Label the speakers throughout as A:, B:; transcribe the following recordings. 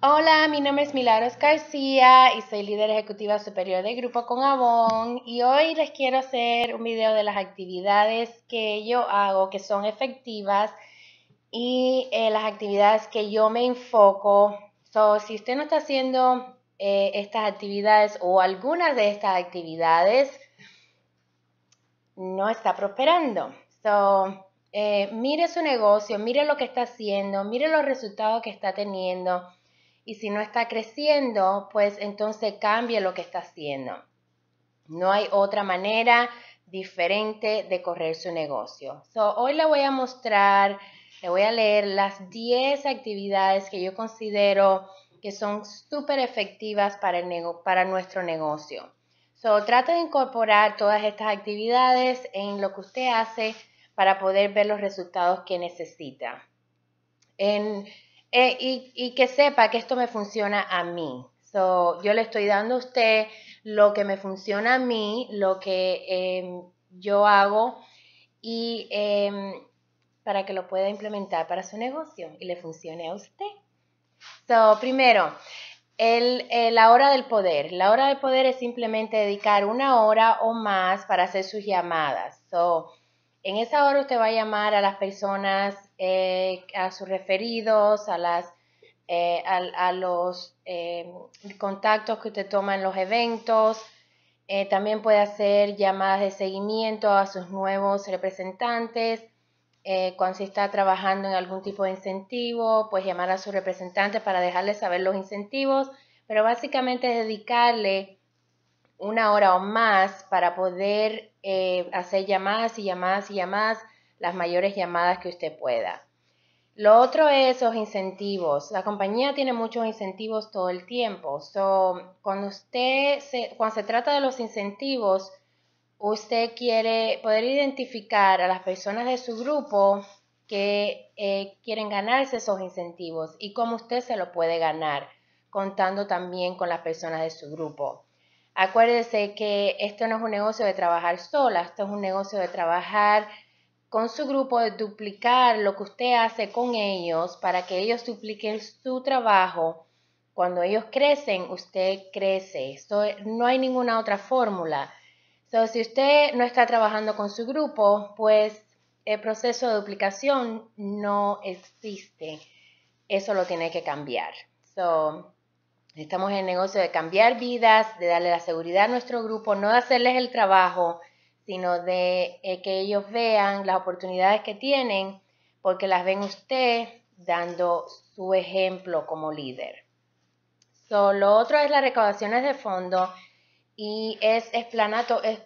A: Hola, mi nombre es Milagros García y soy líder ejecutiva superior de Grupo Con Avon y hoy les quiero hacer un video de las actividades que yo hago que son efectivas y eh, las actividades que yo me enfoco. So, si usted no está haciendo eh, estas actividades o algunas de estas actividades, no está prosperando. So, eh, mire su negocio, mire lo que está haciendo, mire los resultados que está teniendo y si no está creciendo, pues entonces cambie lo que está haciendo. No hay otra manera diferente de correr su negocio. hoy le voy a mostrar, le voy a leer las 10 actividades que yo considero que son súper efectivas para, el para nuestro negocio. So, trata de incorporar todas estas actividades en lo que usted hace para poder ver los resultados que necesita. En eh, y, que sepa que esto me funciona a mí. So, yo le estoy dando a usted lo que me funciona a mí, lo que em, yo hago y em, para que lo pueda implementar para su negocio y le funcione a usted. So, primero, eh, la hora del poder. La hora del poder es simplemente dedicar una hora o más para hacer sus llamadas. So, en esa hora usted va a llamar a las personas eh, a sus referidos, a, las, eh, a, los eh, contactos que usted toma en los eventos. también puede hacer llamadas de seguimiento a sus nuevos representantes. cuando se está trabajando en algún tipo de incentivo, pues llamar a su representante para dejarle saber los incentivos. Pero básicamente es dedicarle una hora o más para poder hacer llamadas y llamadas y llamadas las mayores llamadas que usted pueda. Lo otro es los incentivos. La compañía tiene muchos incentivos todo el tiempo. So, cuando usted se, cuando se trata de los incentivos, usted quiere poder identificar a las personas de su grupo que eh, quieren ganarse esos incentivos y cómo usted se lo puede ganar, contando también con las personas de su grupo. Acuérdese que esto no es un negocio de trabajar sola, esto es un negocio de trabajar con su grupo de duplicar lo que usted hace con ellos para que ellos dupliquen su trabajo. Cuando ellos crecen, usted crece. no hay ninguna otra fórmula. So, si usted no está trabajando con su grupo, pues el proceso de duplicación no existe. Eso lo tiene que cambiar. estamos en el negocio de cambiar vidas, de darle la seguridad a nuestro grupo, no de hacerles el trabajo sino de eh, que ellos vean las oportunidades que tienen porque las ven usted dando su ejemplo como líder. So, lo otro es las recaudaciones de fondo y es explanato, em,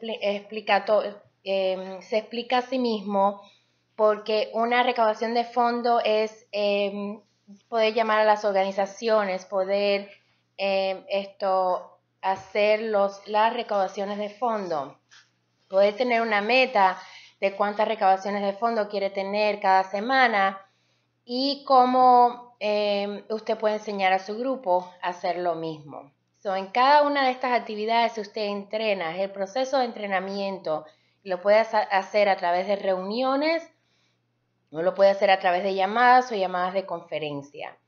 A: se explica a sí mismo porque una recaudación de fondo es em, poder llamar a las organizaciones, poder em, esto, hacer las recaudaciones de fondo Poder tener una meta de cuántas recabaciones de fondo quiere tener cada semana y cómo eh, usted puede enseñar a su grupo a hacer lo mismo. So, en cada una de estas actividades usted entrena, el proceso de entrenamiento, lo puede hacer a través de reuniones, no lo puede hacer a través de llamadas o llamadas de conferencia.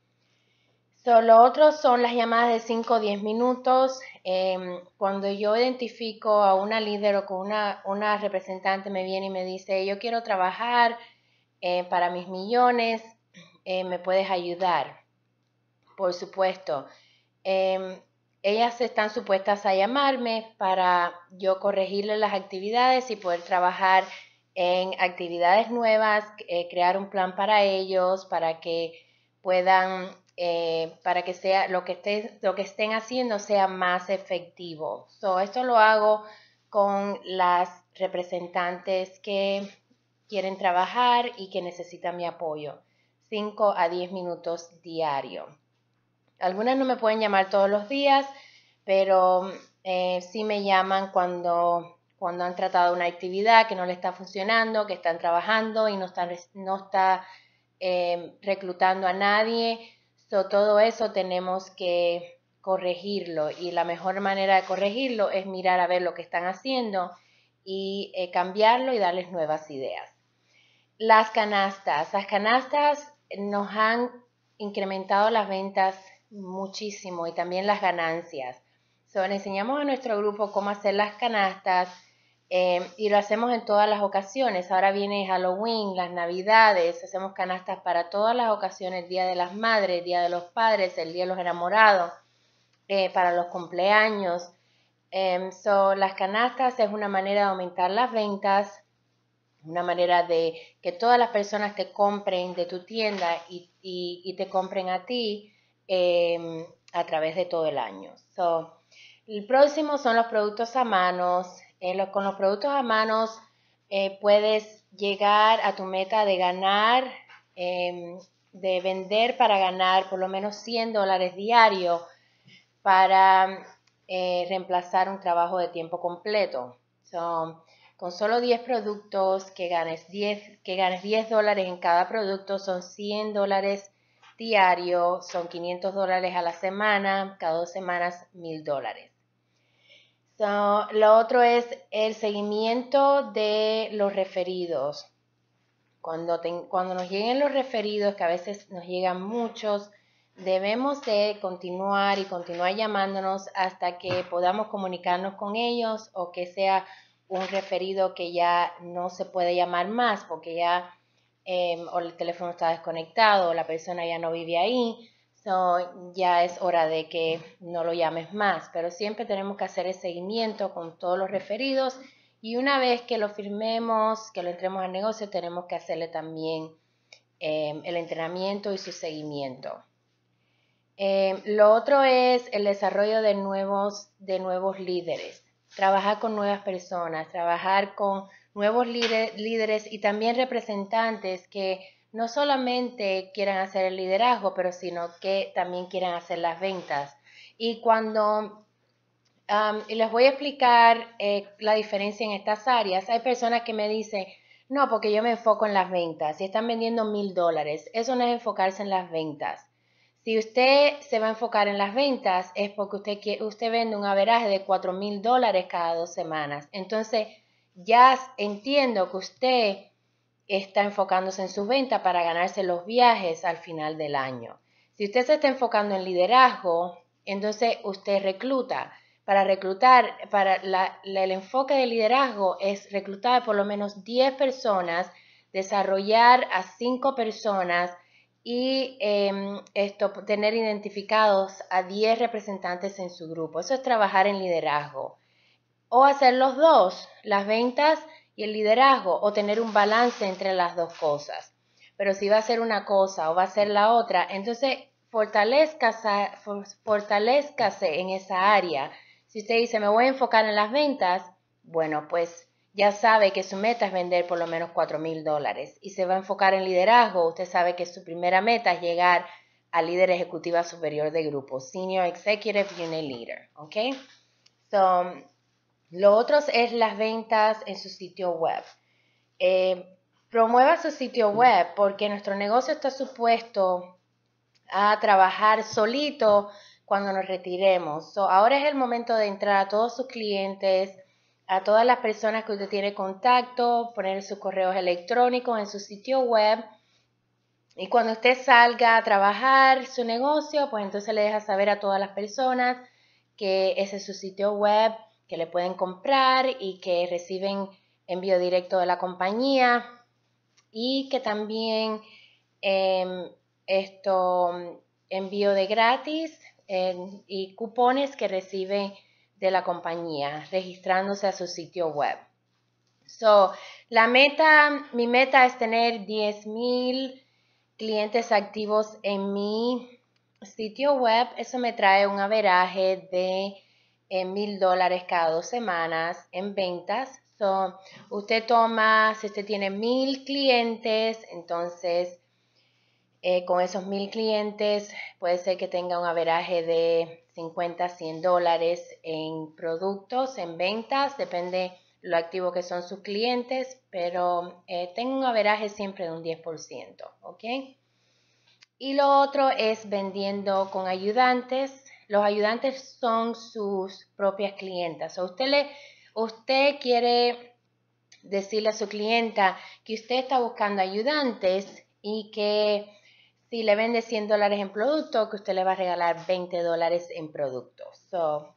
A: So, lo otro son las llamadas de 5 o 10 minutos. Em, cuando yo identifico a una líder o con una, representante me viene y me dice, yo quiero trabajar eh, para mis millones, eh, ¿me puedes ayudar? Por supuesto. Em, ellas están supuestas a llamarme para yo corregirle las actividades y poder trabajar en actividades nuevas, eh, crear un plan para ellos, para que puedan eh, para que sea lo que, lo que estén haciendo sea más efectivo. So, esto lo hago con las representantes que quieren trabajar y que necesitan mi apoyo. 5 a 10 minutos diario. Algunas no me pueden llamar todos los días, pero eh, sí me llaman cuando, han tratado una actividad que no le está funcionando, que están trabajando y no están está, eh, reclutando a nadie todo eso tenemos que corregirlo y la mejor manera de corregirlo es mirar a ver lo que están haciendo y eh, cambiarlo y darles nuevas ideas. Las canastas. Las canastas nos han incrementado las ventas muchísimo y también las ganancias. So, enseñamos a nuestro grupo cómo hacer las canastas, Em, y lo hacemos en todas las ocasiones. Ahora viene Halloween, las Navidades, hacemos canastas para todas las ocasiones, Día de las Madres, Día de los Padres, el Día de los Enamorados, eh, para los cumpleaños. Eh, las canastas es una manera de aumentar las ventas, una manera de que todas las personas que compren de tu tienda y, te compren a ti em, a través de todo el año. el próximo son los productos a manos, eh, con los productos a manos eh, puedes llegar a tu meta de ganar, em, de vender para ganar por lo menos 100 dólares diarios para eh, reemplazar un trabajo de tiempo completo. con solo 10 productos que ganes 10, que ganes 10 dólares en cada producto son 100 dólares diario, son 500 dólares a la semana, cada dos semanas 1000 dólares lo otro es el seguimiento de los referidos. Cuando, nos lleguen los referidos, que a veces nos llegan muchos, debemos de continuar y continuar llamándonos hasta que podamos comunicarnos con ellos o que sea un referido que ya no se puede llamar más porque ya em, o el teléfono está desconectado o la persona ya no vive ahí ya es hora de que no lo llames más, pero siempre tenemos que hacer el seguimiento con todos los referidos y una vez que lo firmemos, que lo entremos al negocio, tenemos que hacerle también em, el entrenamiento y su seguimiento. Em, lo otro es el desarrollo de nuevos, de nuevos líderes, trabajar con nuevas personas, trabajar con nuevos líderes y también representantes que no solamente quieran hacer el liderazgo, pero sino que también quieran hacer las ventas. Y cuando les voy a explicar eh, la diferencia en estas áreas. Hay personas que me dicen, no, porque yo me enfoco en las ventas. Si están vendiendo mil dólares, eso no es enfocarse en las ventas. Si usted se va a enfocar en las ventas, es porque usted, usted vende un averaje de cuatro mil dólares cada dos semanas. Entonces, ya entiendo que usted está enfocándose en sus ventas para ganarse los viajes al final del año. Si usted se está enfocando en liderazgo, entonces usted recluta. Para reclutar, para el enfoque de liderazgo es reclutar por lo menos 10 personas, desarrollar a 5 personas y em, tener identificados a 10 representantes en su grupo. Eso es trabajar en liderazgo. O hacer los dos, las ventas y el liderazgo o tener un balance entre las dos cosas. Pero si va a ser una cosa o va a ser la otra, entonces fortalezcase, fortalezcase en esa área. Si usted dice, me voy a enfocar en las ventas, bueno, pues ya sabe que su meta es vender por lo menos 4 mil dólares y se va a enfocar en liderazgo. Usted sabe que su primera meta es llegar a líder ejecutiva superior de grupo, Senior Executive Unit Leader. ¿Ok? So, lo otro es las ventas en su sitio web. Eh, promueva su sitio web porque nuestro negocio está supuesto a trabajar solito cuando nos retiremos. ahora es el momento de entrar a todos sus clientes, a todas las personas que usted tiene contacto, poner sus correos electrónicos en su sitio web. Y cuando usted salga a trabajar su negocio, pues entonces le deja saber a todas las personas que ese es su sitio web que le pueden comprar y que reciben envío directo de la compañía y que también em, esto envío de gratis y cupones que recibe de la compañía registrándose a su sitio web. So, la meta, mi meta es tener 10.000 clientes activos en mi sitio web. Eso me trae un averaje de en mil dólares cada dos semanas en ventas. So, usted toma, si usted tiene mil clientes, entonces eh, con esos mil clientes puede ser que tenga un averaje de 50, 100 dólares en productos, en ventas, depende lo activo que son sus clientes, pero eh, tenga un averaje siempre de un 10%, ¿ok? Y lo otro es vendiendo con ayudantes. Los ayudantes son sus propias clientas. O usted, le, usted quiere decirle a su clienta que usted está buscando ayudantes y que si le vende 100 dólares en producto, que usted le va a regalar 20 dólares en productos. So,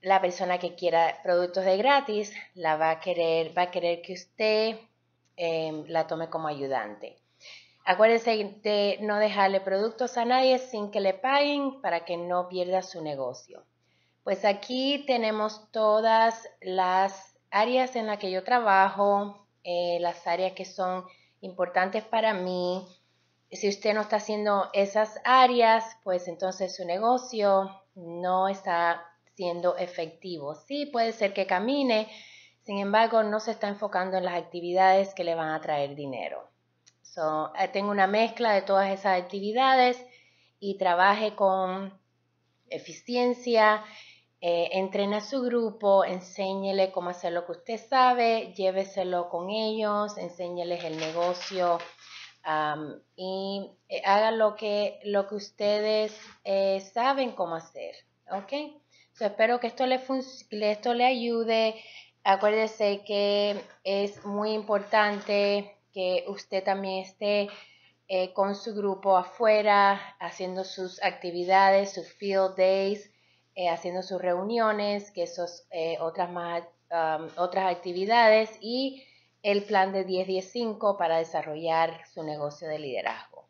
A: la persona que quiera productos de gratis la va a querer, va a querer que usted em, la tome como ayudante. Acuérdense de no dejarle productos a nadie sin que le paguen para que no pierda su negocio. Pues aquí tenemos todas las áreas en las que yo trabajo, eh, las áreas que son importantes para mí. Si usted no está haciendo esas áreas, pues entonces su negocio no está siendo efectivo. Sí, puede ser que camine, sin embargo, no se está enfocando en las actividades que le van a traer dinero. So, eh, tengo una mezcla de todas esas actividades y trabaje con eficiencia, eh, entrena a su grupo, enséñele cómo hacer lo que usted sabe, lléveselo con ellos, enséñeles el negocio y eh, haga lo que, lo que ustedes saben cómo hacer. ¿Ok? espero que esto le, esto le ayude. Acuérdese que es muy importante que usted también esté eh, con su grupo afuera, haciendo sus actividades, sus field days, eh, haciendo sus reuniones, que esos eh, otras, más, um, otras actividades y el plan de 10 10 para desarrollar su negocio de liderazgo.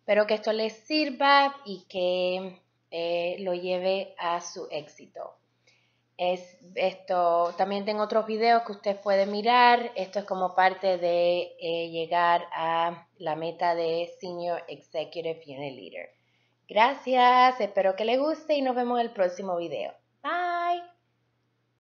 A: Espero que esto les sirva y que lo lleve a su éxito. Es esto, también tengo otros videos que usted puede mirar. Esto es como parte de eh, llegar a la meta de Senior Executive Unit Leader. Gracias, espero que les guste y nos vemos en el próximo video.